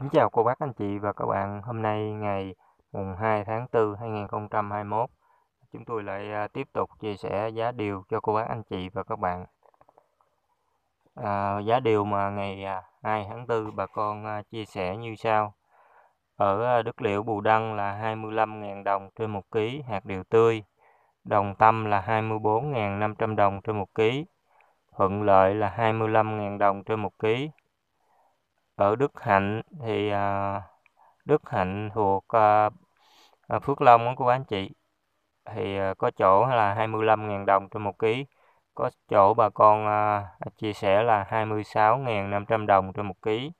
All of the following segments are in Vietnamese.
Kính chào cô bác anh chị và các bạn. Hôm nay ngày mùng 2 tháng 4 2021, chúng tôi lại à, tiếp tục chia sẻ giá điều cho cô bác anh chị và các bạn. À, giá điều mà ngày 2 à, tháng 4 bà con à, chia sẻ như sau. Ở Đức Liễu Bù Đăng là 25.000 đồng trên 1 kg hạt điều tươi. Đồng Tâm là 24.500 đồng trên 1 kg. Thuận Lợi là 25.000 đồng trên 1 kg ở Đức Hạnh thì à, Đức Hạnh thuộc à, à, Phước Long của cô anh chị thì có chỗ là 25.000 đồng trên một ký có chỗ bà con à, chia sẻ là 26.500 đồng trên một ký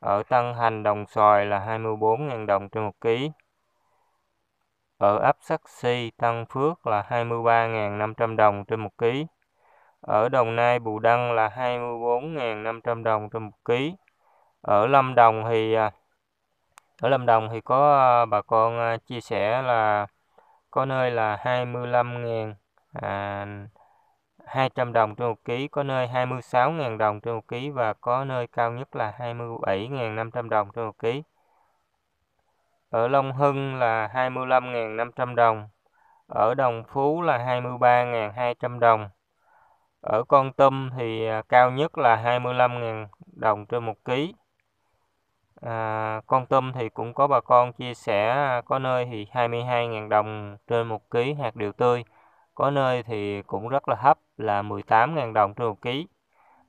ở Tân Hành đồng xoài là 24.000 đồng trên một ký ở ấp Sắc Si Tân Phước là 23.500 đồng trên một ký ở Đồng Nai Bù Đăng là 24.500 đồng trên một ký ở Lâm Đồng thì à, ở Lâm Đồng thì có à, bà con à, chia sẻ là có nơi là 25.000 à, 200 đồng trên một ký, có nơi 26.000 đồng trên một ký và có nơi cao nhất là 27.500 đồng trên một ký. Ở Long Hưng là 25.500 đồng, ở Đồng Phú là 23.200 đồng. Ở Con Tum thì cao nhất là 25.000 đồng trên một ký à, con tôm thì cũng có bà con chia sẻ à, có nơi thì 22.000 đồng trên một ký hạt điều tươi có nơi thì cũng rất là hấp là 18.000 đồng trên một ký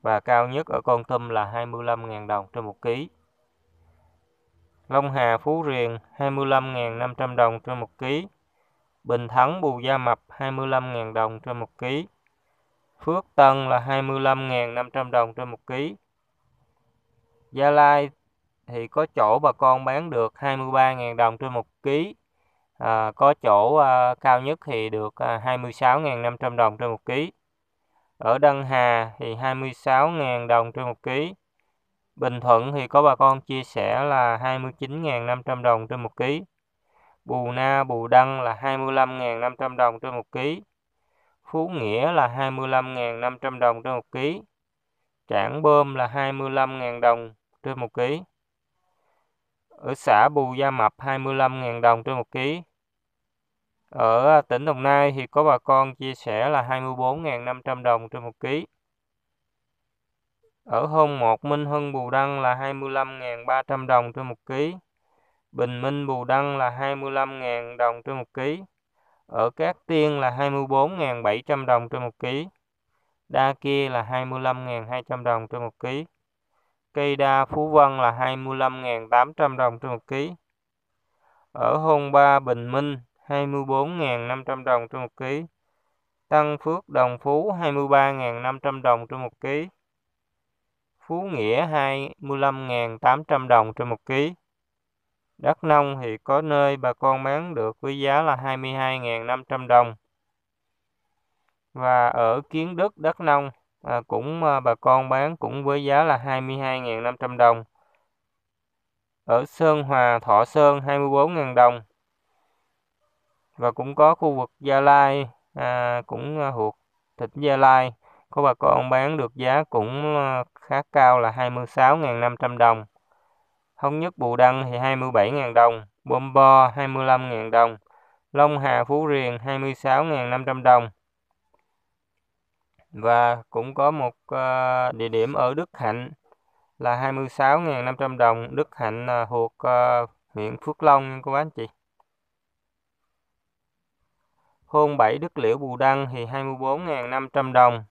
và cao nhất ở con tôm là 25.000 đồng trên một ký Long Hà Phú Riềng 25.500 đồng trên một ký Bình Thắng Bù Gia Mập 25.000 đồng trên một ký Phước Tân là 25.500 đồng trên một ký Gia Lai thì có chỗ bà con bán được 23.000 đồng trên 1 kg. À, có chỗ à, cao nhất thì được à, 26.500 đồng trên 1 kg. Ở Đăng Hà thì 26.000 đồng trên 1 kg. Bình Thuận thì có bà con chia sẻ là 29.500 đồng trên 1 kg. Bù Na, Bù Đăng là 25.500 đồng trên 1 kg. Phú Nghĩa là 25.500 đồng trên 1 kg. Trảng bơm là 25.000 đồng trên 1 kg ở xã Bù Gia Mập 25.000 đồng trên 1 kg. Ở à, tỉnh Đồng Nai thì có bà con chia sẻ là 24.500 đồng trên 1 kg. Ở hôm Một Minh Hưng Bù Đăng là 25.300 đồng trên 1 kg. Bình Minh Bù Đăng là 25.000 đồng trên 1 kg. Ở Cát Tiên là 24.700 đồng trên 1 kg. Đa kia là 25.200 đồng trên 1 kg. Cây đa Phú Vân là 25.800 đồng trên một ký Ở Hôn Ba Bình Minh 24.500 đồng trên một ký Tân Phước Đồng Phú 23.500 đồng trên một ký Phú Nghĩa 25.800 đồng trên một ký Đất nông thì có nơi bà con bán được với giá là 22.500 đồng. Và ở Kiến Đức đất nông à, cũng à, bà con bán cũng với giá là 22.500 đồng ở Sơn Hòa Thọ Sơn 24.000 đồng và cũng có khu vực Gia Lai à, cũng à, thuộc thịt Gia Lai có bà con bán được giá cũng à, khá cao là 26.500 đồng Thống nhất Bù Đăng thì 27.000 đồng Bom Bo 25.000 đồng Long Hà Phú Riềng 26.500 đồng và cũng có một ờ, địa điểm ở Đức Hạnh là 26.500 đồng. Đức Hạnh thuộc ờ, huyện Phước Long nha cô bác anh chị. Hôn 7 Đức Liễu Bù Đăng thì 24.500 đồng.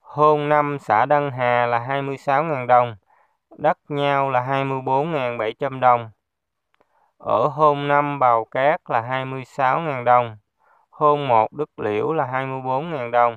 Hôn 5 xã Đăng Hà là 26.000 đồng. Đất Nhau là 24.700 đồng. Ở hôn 5 Bào Cát là 26.000 đồng. Hôn 1 Đức Liễu là 24.000 đồng.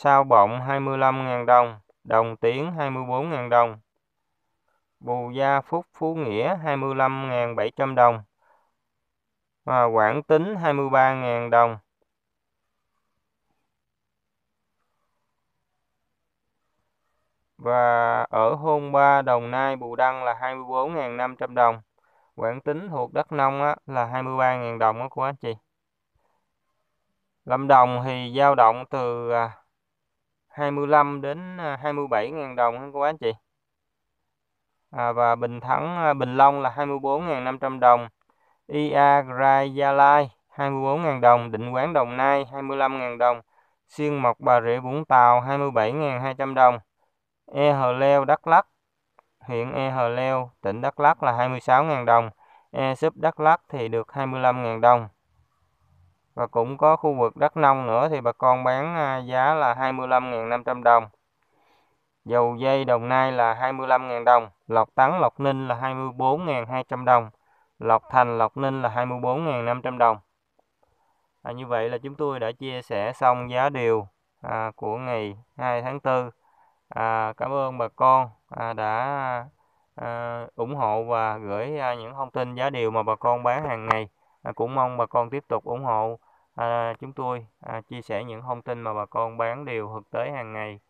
Sao bọng 25.000 đồng, đồng tiến 24.000 đồng. Bù Gia Phúc Phú Nghĩa 25.700 đồng. Và Quảng Tính 23.000 đồng. Và ở Hôn Ba Đồng Nai Bù Đăng là 24.500 đồng. Quảng Tính thuộc đất nông á, là 23.000 đồng đó của anh chị. Lâm Đồng thì dao động từ à, 25 đến 27 à, 000 đồng ha cô bác anh chị. À, và Bình Thắng à, Bình Long là 24.500 đồng. IA rai Gia Lai 24.000 đồng, Định Quán Đồng Nai 25.000 đồng, Xuyên Mộc Bà Rịa Vũng Tàu 27.200 đồng, E Hờ Leo Đắk Lắk, huyện E Hờ Leo, tỉnh Đắk Lắk là 26.000 đồng, E Súp Đắk Lắk thì được 25.000 đồng và cũng có khu vực đất nông nữa thì bà con bán à, giá là 25.500 đồng dầu dây Đồng Nai là 25.000 đồng lọc tấn lọc Ninh là 24.200 đồng lọc thành lọc Ninh là 24.500 đồng à, như vậy là chúng tôi đã chia sẻ xong giá điều à, của ngày 2 tháng 4 à, cảm ơn bà con à, đã à, ủng hộ và gửi à, những thông tin giá điều mà bà con bán hàng ngày à, cũng mong bà con tiếp tục ủng hộ à, chúng tôi à, chia sẻ những thông tin mà bà con bán điều thực tế hàng ngày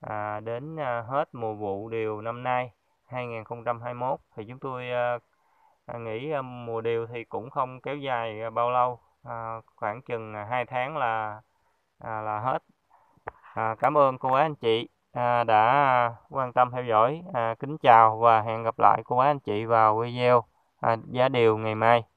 à, đến à, hết mùa vụ điều năm nay 2021 thì chúng tôi à, à nghĩ à, mùa điều thì cũng không kéo dài à, bao lâu à, khoảng chừng 2 à, tháng là à, là hết à, cảm ơn cô bác anh chị à, đã quan tâm theo dõi à, kính chào và hẹn gặp lại cô bác anh chị vào video à, giá điều ngày mai